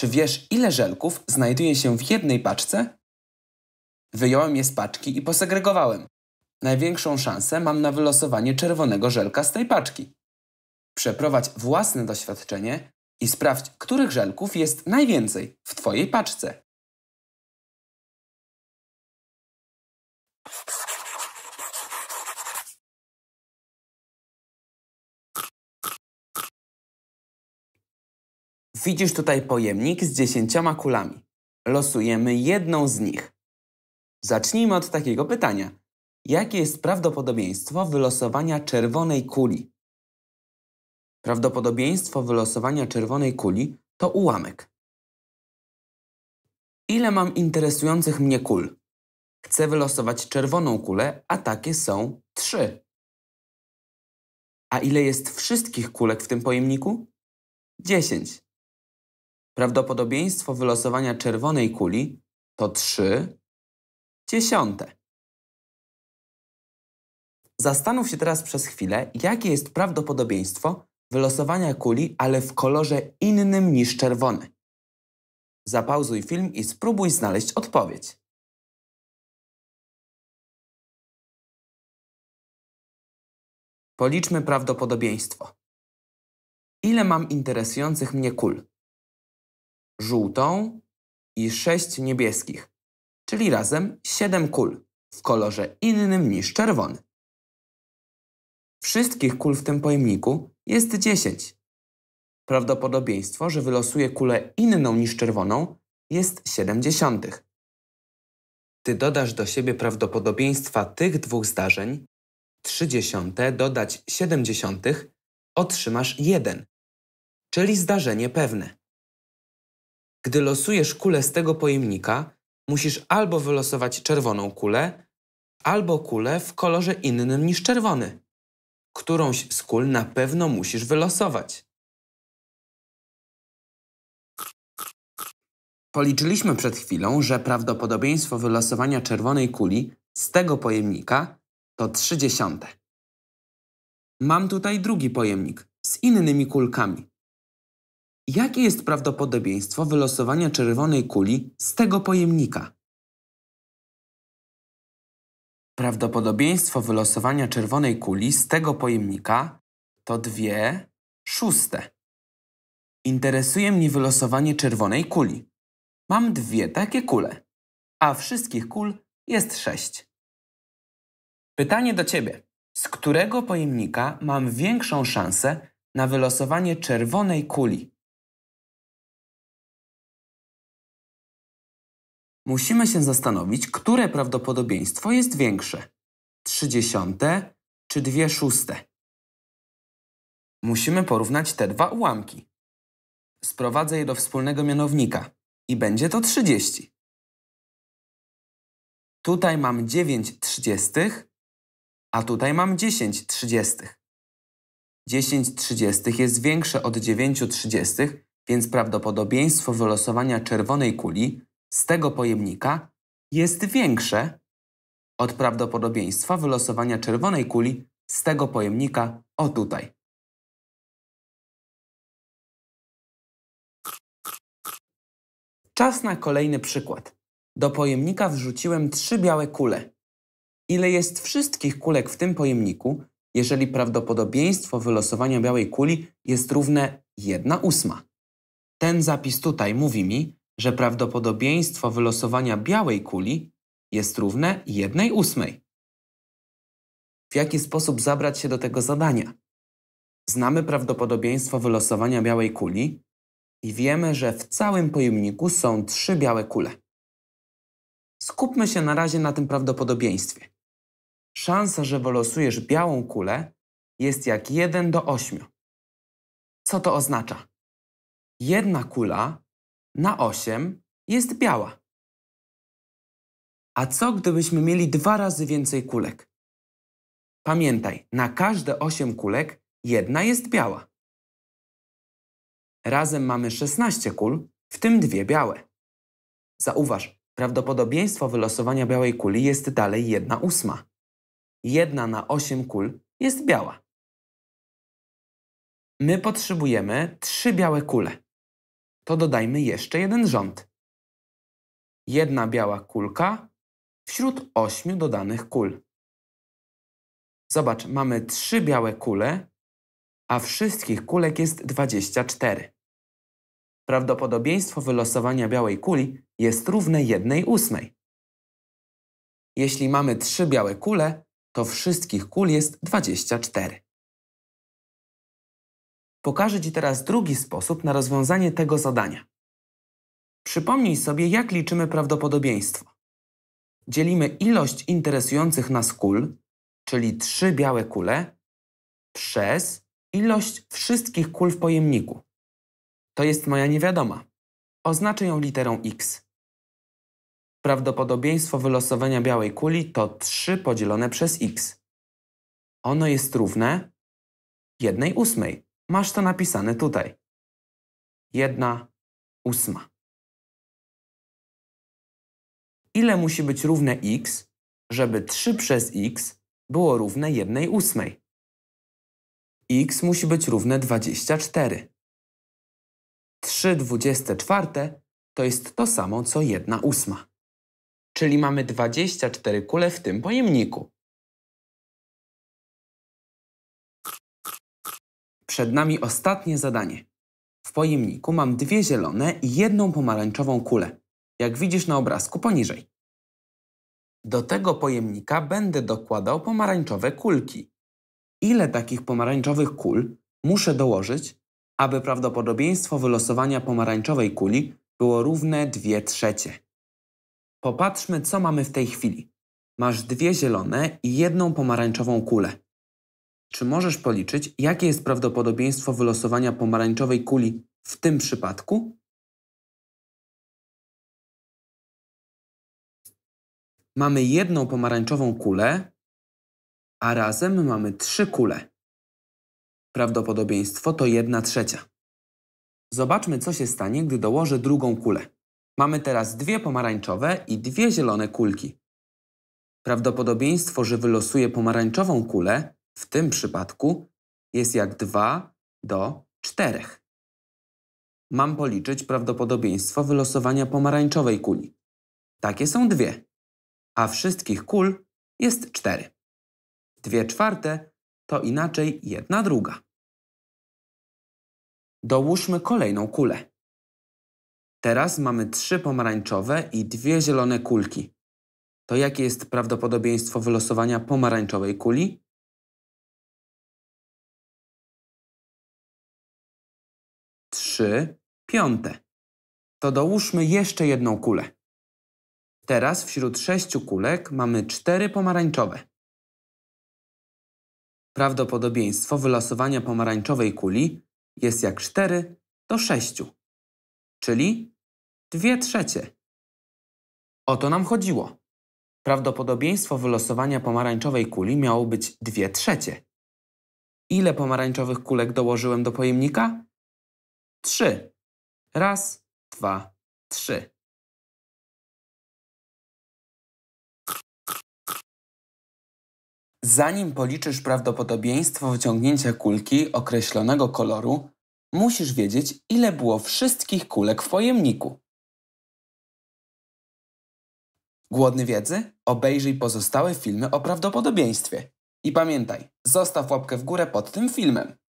Czy wiesz, ile żelków znajduje się w jednej paczce? Wyjąłem je z paczki i posegregowałem. Największą szansę mam na wylosowanie czerwonego żelka z tej paczki. Przeprowadź własne doświadczenie i sprawdź, których żelków jest najwięcej w Twojej paczce. Widzisz tutaj pojemnik z dziesięcioma kulami. Losujemy jedną z nich. Zacznijmy od takiego pytania. Jakie jest prawdopodobieństwo wylosowania czerwonej kuli? Prawdopodobieństwo wylosowania czerwonej kuli to ułamek. Ile mam interesujących mnie kul? Chcę wylosować czerwoną kulę, a takie są trzy. A ile jest wszystkich kulek w tym pojemniku? Dziesięć. Prawdopodobieństwo wylosowania czerwonej kuli to 3 dziesiąte. Zastanów się teraz przez chwilę, jakie jest prawdopodobieństwo wylosowania kuli, ale w kolorze innym niż czerwony. Zapauzuj film i spróbuj znaleźć odpowiedź. Policzmy prawdopodobieństwo. Ile mam interesujących mnie kul? żółtą i sześć niebieskich, czyli razem siedem kul w kolorze innym niż czerwony. Wszystkich kul w tym pojemniku jest dziesięć. Prawdopodobieństwo, że wylosuje kulę inną niż czerwoną jest 70. Ty dodasz do siebie prawdopodobieństwa tych dwóch zdarzeń, 30 dodać 70, otrzymasz 1, czyli zdarzenie pewne. Gdy losujesz kulę z tego pojemnika, musisz albo wylosować czerwoną kulę, albo kulę w kolorze innym niż czerwony. Którąś z kul na pewno musisz wylosować. Policzyliśmy przed chwilą, że prawdopodobieństwo wylosowania czerwonej kuli z tego pojemnika to 30. Mam tutaj drugi pojemnik z innymi kulkami. Jakie jest prawdopodobieństwo wylosowania czerwonej kuli z tego pojemnika? Prawdopodobieństwo wylosowania czerwonej kuli z tego pojemnika to 2 szóste. Interesuje mnie wylosowanie czerwonej kuli. Mam dwie takie kule, a wszystkich kul jest sześć. Pytanie do Ciebie. Z którego pojemnika mam większą szansę na wylosowanie czerwonej kuli? Musimy się zastanowić, które prawdopodobieństwo jest większe. 30 czy 2 szóste. Musimy porównać te dwa ułamki. Sprowadzę je do wspólnego mianownika i będzie to 30. Tutaj mam 9 trzydziestych, a tutaj mam 10 trzydziestych. 10 trzydziestych jest większe od 9 trzydziestych, więc prawdopodobieństwo wylosowania czerwonej kuli z tego pojemnika jest większe od prawdopodobieństwa wylosowania czerwonej kuli z tego pojemnika o tutaj. Czas na kolejny przykład. Do pojemnika wrzuciłem trzy białe kule. Ile jest wszystkich kulek w tym pojemniku, jeżeli prawdopodobieństwo wylosowania białej kuli jest równe 1 ósma? Ten zapis tutaj mówi mi, że prawdopodobieństwo wylosowania białej kuli jest równe 1 ósmej. W jaki sposób zabrać się do tego zadania? Znamy prawdopodobieństwo wylosowania białej kuli i wiemy, że w całym pojemniku są trzy białe kule. Skupmy się na razie na tym prawdopodobieństwie. Szansa, że wylosujesz białą kulę jest jak 1 do 8. Co to oznacza? Jedna kula na 8 jest biała. A co gdybyśmy mieli dwa razy więcej kulek? Pamiętaj, na każde 8 kulek jedna jest biała. Razem mamy 16 kul, w tym dwie białe. Zauważ, prawdopodobieństwo wylosowania białej kuli jest dalej 1 ósma. Jedna na 8 kul jest biała. My potrzebujemy 3 białe kule to dodajmy jeszcze jeden rząd. Jedna biała kulka wśród ośmiu dodanych kul. Zobacz, mamy trzy białe kule, a wszystkich kulek jest 24. Prawdopodobieństwo wylosowania białej kuli jest równe 1 ósmej. Jeśli mamy trzy białe kule, to wszystkich kul jest 24. Pokażę Ci teraz drugi sposób na rozwiązanie tego zadania. Przypomnij sobie, jak liczymy prawdopodobieństwo. Dzielimy ilość interesujących nas kul, czyli trzy białe kule, przez ilość wszystkich kul w pojemniku. To jest moja niewiadoma. Oznaczę ją literą x. Prawdopodobieństwo wylosowania białej kuli to 3 podzielone przez x. Ono jest równe 1 ósmej, Masz to napisane tutaj. Jedna ósma. Ile musi być równe x, żeby 3 przez x było równe 1 ósmej? x musi być równe 24. 3 24 to jest to samo co 1 ósma. Czyli mamy 24 kule w tym pojemniku. Przed nami ostatnie zadanie. W pojemniku mam dwie zielone i jedną pomarańczową kulę, jak widzisz na obrazku poniżej. Do tego pojemnika będę dokładał pomarańczowe kulki. Ile takich pomarańczowych kul muszę dołożyć, aby prawdopodobieństwo wylosowania pomarańczowej kuli było równe 2 trzecie. Popatrzmy, co mamy w tej chwili. Masz dwie zielone i jedną pomarańczową kulę. Czy możesz policzyć, jakie jest prawdopodobieństwo wylosowania pomarańczowej kuli w tym przypadku? Mamy jedną pomarańczową kulę, a razem mamy trzy kule. Prawdopodobieństwo to jedna trzecia. Zobaczmy, co się stanie, gdy dołożę drugą kulę. Mamy teraz dwie pomarańczowe i dwie zielone kulki. Prawdopodobieństwo, że wylosuję pomarańczową kulę, w tym przypadku jest jak 2 do 4. Mam policzyć prawdopodobieństwo wylosowania pomarańczowej kuli. Takie są dwie, a wszystkich kul jest 4. 2 czwarte to inaczej 1 druga. Dołóżmy kolejną kulę. Teraz mamy trzy pomarańczowe i dwie zielone kulki. To jakie jest prawdopodobieństwo wylosowania pomarańczowej kuli? trzy piąte. To dołóżmy jeszcze jedną kulę. Teraz wśród sześciu kulek mamy cztery pomarańczowe. Prawdopodobieństwo wylosowania pomarańczowej kuli jest jak 4 do 6, czyli 2 trzecie. O to nam chodziło. Prawdopodobieństwo wylosowania pomarańczowej kuli miało być 2 trzecie. Ile pomarańczowych kulek dołożyłem do pojemnika? Trzy. Raz, dwa, trzy. Zanim policzysz prawdopodobieństwo wyciągnięcia kulki określonego koloru, musisz wiedzieć, ile było wszystkich kulek w pojemniku. Głodny wiedzy? Obejrzyj pozostałe filmy o prawdopodobieństwie. I pamiętaj, zostaw łapkę w górę pod tym filmem.